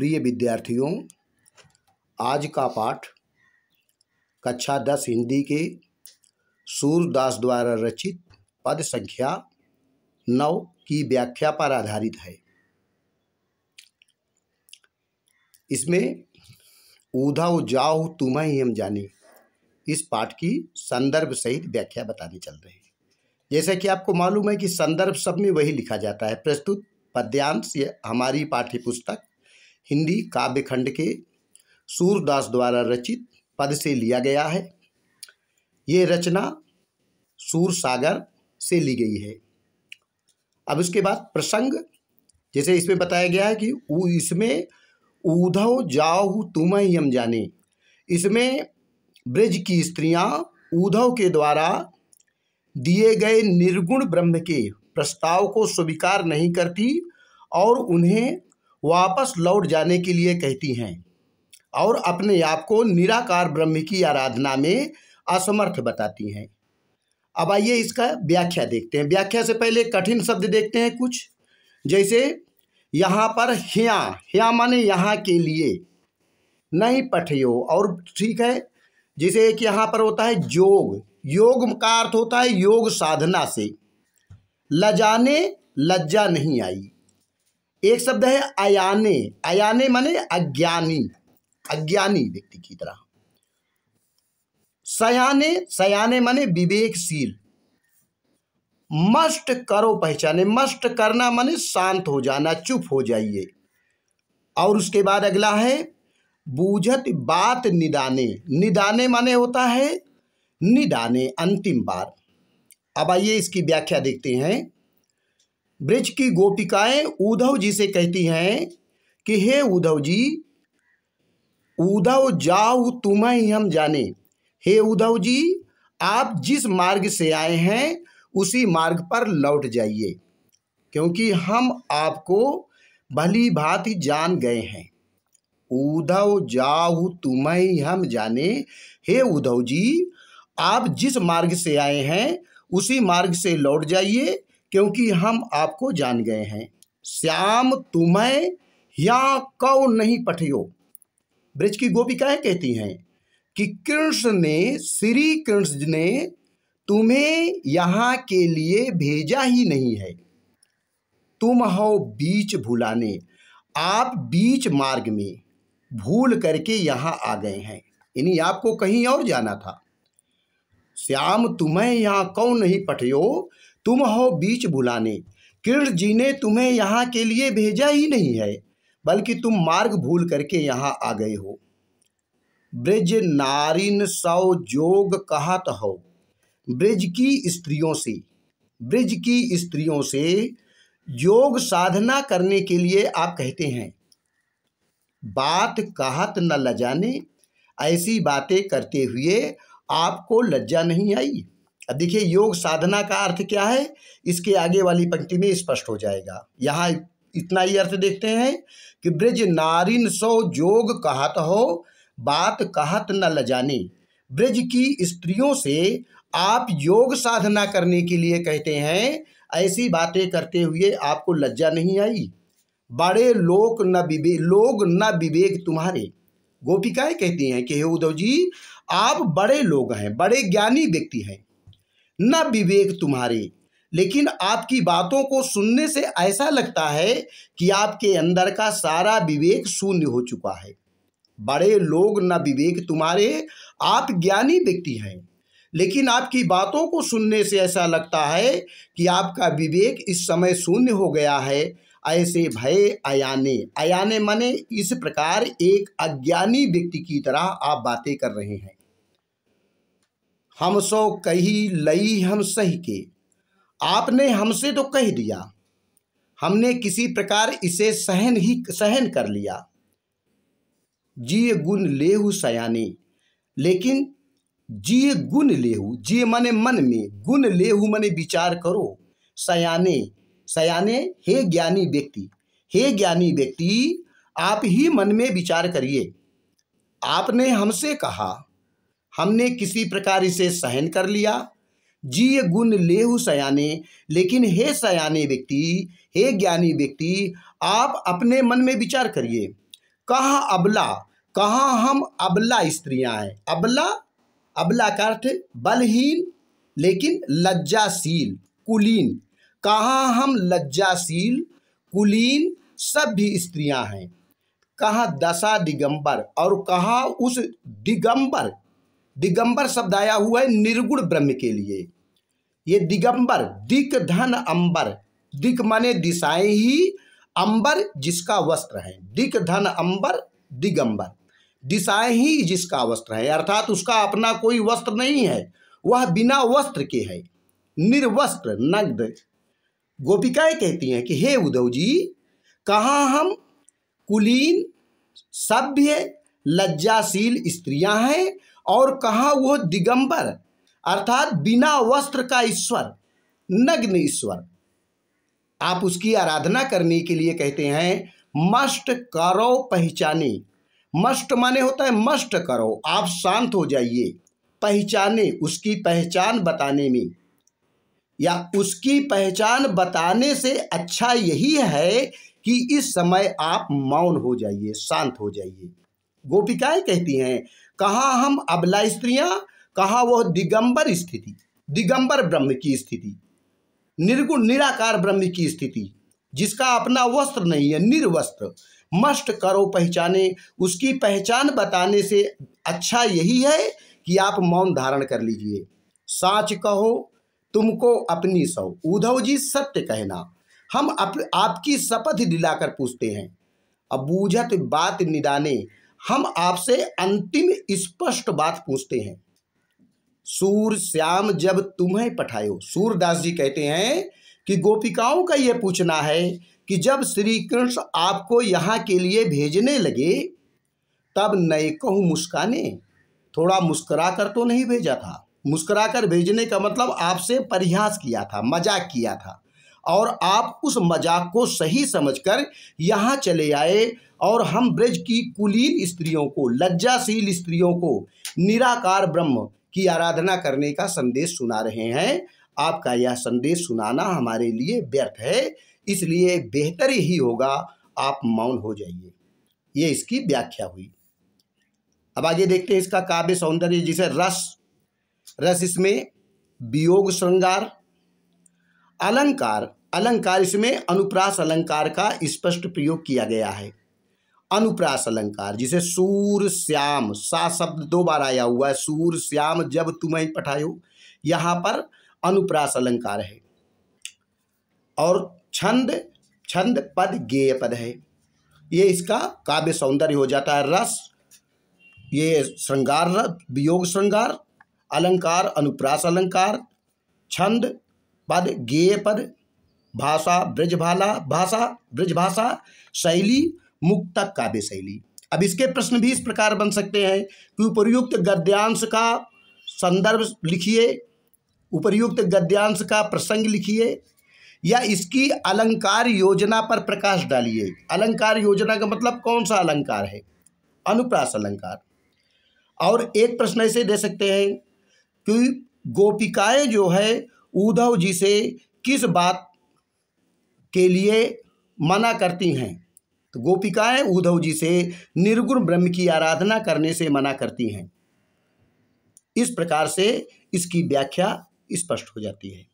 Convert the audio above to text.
प्रिय विद्यार्थियों आज का पाठ कक्षा दस हिंदी के सूरदास द्वारा रचित पद संख्या नौ की व्याख्या पर आधारित है इसमें ऊधव जाओ तुम्हें ही हम जाने इस पाठ की संदर्भ सहित व्याख्या बताने चल रहे हैं जैसा कि आपको मालूम है कि संदर्भ सब में वही लिखा जाता है प्रस्तुत पद्यांश हमारी पाठ्य पुस्तक हिंदी काव्य खंड के सूरदास द्वारा रचित पद से लिया गया है ये रचना सूर सागर से ली गई है अब इसके बाद प्रसंग जैसे इसमें बताया गया है कि इसमें ऊधव जाओ तुम यम जाने इसमें ब्रज की स्त्रियां ऊधव के द्वारा दिए गए निर्गुण ब्रह्म के प्रस्ताव को स्वीकार नहीं करती और उन्हें वापस लौट जाने के लिए कहती हैं और अपने आप को निराकार ब्रह्म की आराधना में असमर्थ बताती हैं अब आइए इसका व्याख्या देखते हैं व्याख्या से पहले कठिन शब्द देखते हैं कुछ जैसे यहाँ पर ह्या ह्या माने यहाँ के लिए नहीं पठयो और ठीक है जैसे एक यहाँ पर होता है योग योग का अर्थ होता है योग साधना से लजाने लज्जा नहीं आई एक शब्द है अयाने अयाने माने अज्ञानी अज्ञानी व्यक्ति की तरह सयाने सयाने माने विवेकशील मस्ट करो पहचाने मस्ट करना माने शांत हो जाना चुप हो जाइए और उसके बाद अगला है बूझत बात निदाने निदाने माने होता है निदाने अंतिम बार अब आइए इसकी व्याख्या देखते हैं ब्रज की गोपिकाएं उद्धव जी से कहती हैं कि हे उद्धव जी उद्धव जाओ तुम्हें ही हम जाने हे उद्धव जी आप जिस मार्ग से आए हैं उसी मार्ग पर लौट जाइए क्योंकि हम आपको भली भांति जान गए हैं उद्धव जाओ तुम्हें हम जाने हे उद्धव जी आप जिस मार्ग से आए हैं उसी मार्ग से लौट जाइए क्योंकि हम आपको जान गए हैं श्याम तुम्हें या कौ नहीं पठियो ब्रज की गोपिकाएं कहती हैं कि कृष्ण ने श्री कृष्ण ने तुम्हें यहाँ के लिए भेजा ही नहीं है तुम हो बीच भुलाने आप बीच मार्ग में भूल करके यहाँ आ गए हैं यानी आपको कहीं और जाना था श्याम तुम्हें यहाँ कौन नहीं पठियो तुम हो बीच बुलाने किरण जी ने तुम्हें यहाँ के लिए भेजा ही नहीं है बल्कि तुम मार्ग भूल करके यहाँ आ गए हो ब्रज नारिन सौ जोग कहत हो ब्रज की स्त्रियों से ब्रज की स्त्रियों से योग साधना करने के लिए आप कहते हैं बात कहत न लजाने ऐसी बातें करते हुए आपको लज्जा नहीं आई अब देखिए योग साधना का अर्थ क्या है इसके आगे वाली पंक्ति में स्पष्ट हो जाएगा यहाँ इतना ही अर्थ देखते हैं कि ब्रज नारिन सो योग कहत हो बात कहत न जाने ब्रज की स्त्रियों से आप योग साधना करने के लिए कहते हैं ऐसी बातें करते हुए आपको लज्जा नहीं आई बड़े लोक न विवेक लोग न विवेक तुम्हारे गोपिकाएं कहती हैं कि हे उद्धव जी आप बड़े लोग हैं बड़े ज्ञानी व्यक्ति हैं न विवेक तुम्हारे लेकिन आपकी बातों को सुनने से ऐसा लगता है कि आपके अंदर का सारा विवेक शून्य हो चुका है बड़े लोग न विवेक तुम्हारे आप ज्ञानी व्यक्ति हैं लेकिन आपकी बातों को सुनने से ऐसा लगता है कि आपका विवेक इस समय शून्य हो गया है ऐसे भय अयाने अयाने मने इस प्रकार एक अज्ञानी व्यक्ति की तरह आप बातें कर रहे हैं हम सो कही लई हम सही के आपने हमसे तो कह दिया हमने किसी प्रकार इसे सहन ही सहन कर लिया जी गुण लेहु सयाने लेकिन जी गुण लेहु जिय मने मन में गुण लेहु मने विचार करो सयाने सयाने हे ज्ञानी व्यक्ति हे ज्ञानी व्यक्ति आप ही मन में विचार करिए आपने हमसे कहा हमने किसी प्रकार इसे सहन कर लिया जी ये गुण लेहु सयाने लेकिन हे सयाने व्यक्ति हे ज्ञानी व्यक्ति आप अपने मन में विचार करिए कहाँ अबला कहाँ हम अबला स्त्रियां हैं अबला अबला का अर्थ बलहीन लेकिन लज्जाशील कुलीन कहाँ हम लज्जाशील कुलीन सब भी स्त्रियां हैं कहाँ दशा दिगंबर और कहाँ उस दिगंबर दिगंबर शब्द आया हुआ है निर्गुण ब्रह्म के लिए ये दिगंबर दिक धन अंबर दिक माने दिशाएं ही अंबर जिसका वस्त्र है दिक धन अंबर दिगंबर दिशाएं ही जिसका वस्त्र है अर्थात उसका अपना कोई वस्त्र नहीं है वह बिना वस्त्र के है निर्वस्त्र नग्न गोपिकाएं कहती हैं कि हे उद्धव जी कहाँ हम कुलीन सभ्य लज्जाशील स्त्रियां हैं और कहा वह दिगंबर अर्थात बिना वस्त्र का ईश्वर नग्न ईश्वर आप उसकी आराधना करने के लिए कहते हैं मस्ट करो पहचाने मस्ट माने होता है मस्ट करो आप शांत हो जाइए पहचाने उसकी पहचान बताने में या उसकी पहचान बताने से अच्छा यही है कि इस समय आप मौन हो जाइए शांत हो जाइए गोपिकाएं कहती हैं कहाँ हम अबला स्त्रियां कहाँ वह दिगंबर स्थिति दिगंबर ब्रह्म की स्थिति निर्गुण निराकार ब्रह्म की स्थिति जिसका अपना वस्त्र नहीं है निर्वस्त्र मष्ट करो पहचाने उसकी पहचान बताने से अच्छा यही है कि आप मौन धारण कर लीजिए साच कहो तुमको अपनी सौ उद्धव जी सत्य कहना हम अप, आपकी शपथ दिलाकर पूछते हैं अब बूझत बात निदाने हम आपसे अंतिम स्पष्ट बात पूछते हैं सूर श्याम जब तुम्हें पठायो सूरदास जी कहते हैं कि गोपिकाओं का यह पूछना है कि जब श्री कृष्ण आपको यहाँ के लिए भेजने लगे तब नए कहूँ मुस्काने थोड़ा मुस्करा कर तो नहीं भेजा था मुस्करा कर भेजने का मतलब आपसे परिहास किया था मजाक किया था और आप उस मजाक को सही समझकर यहाँ चले आए और हम ब्रज की कुलीन स्त्रियों को लज्जाशील स्त्रियों को निराकार ब्रह्म की आराधना करने का संदेश सुना रहे हैं आपका यह संदेश सुनाना हमारे लिए व्यर्थ है इसलिए बेहतर ही होगा आप मौन हो जाइए ये इसकी व्याख्या हुई अब आगे देखते हैं इसका काव्य सौंदर्य जिसे रस रस इसमें वियोग श्रृंगार अलंकार अलंकार इसमें अनुप्रास अलंकार का स्पष्ट प्रयोग किया गया है अनुप्रास अलंकार जिसे सूर श्याम सा शब्द दो बार आया हुआ है सूर श्याम जब तुम्हें पठायो यहां पर अनुप्रास अलंकार है और छंद छंद पद गेय पद है ये इसका काव्य सौंदर्य हो जाता है रस ये श्रृंगार वियोग श्रृंगार अलंकार अनुप्रास अलंकार छंद पद गेय पद भाषा ब्रजभाला भाषा ब्रजभाषा शैली मुक्तक काव्य शैली अब इसके प्रश्न भी इस प्रकार बन सकते हैं कि उपर्युक्त गद्यांश का संदर्भ लिखिए उपर्युक्त गद्यांश का प्रसंग लिखिए या इसकी अलंकार योजना पर प्रकाश डालिए अलंकार योजना का मतलब कौन सा अलंकार है अनुप्रास अलंकार और एक प्रश्न ऐसे दे सकते हैं कि गोपिकाएं जो है उद्धव जी से किस बात के लिए मना करती हैं तो गोपिकाएं उद्धव जी से निर्गुण ब्रह्म की आराधना करने से मना करती हैं इस प्रकार से इसकी व्याख्या स्पष्ट हो जाती है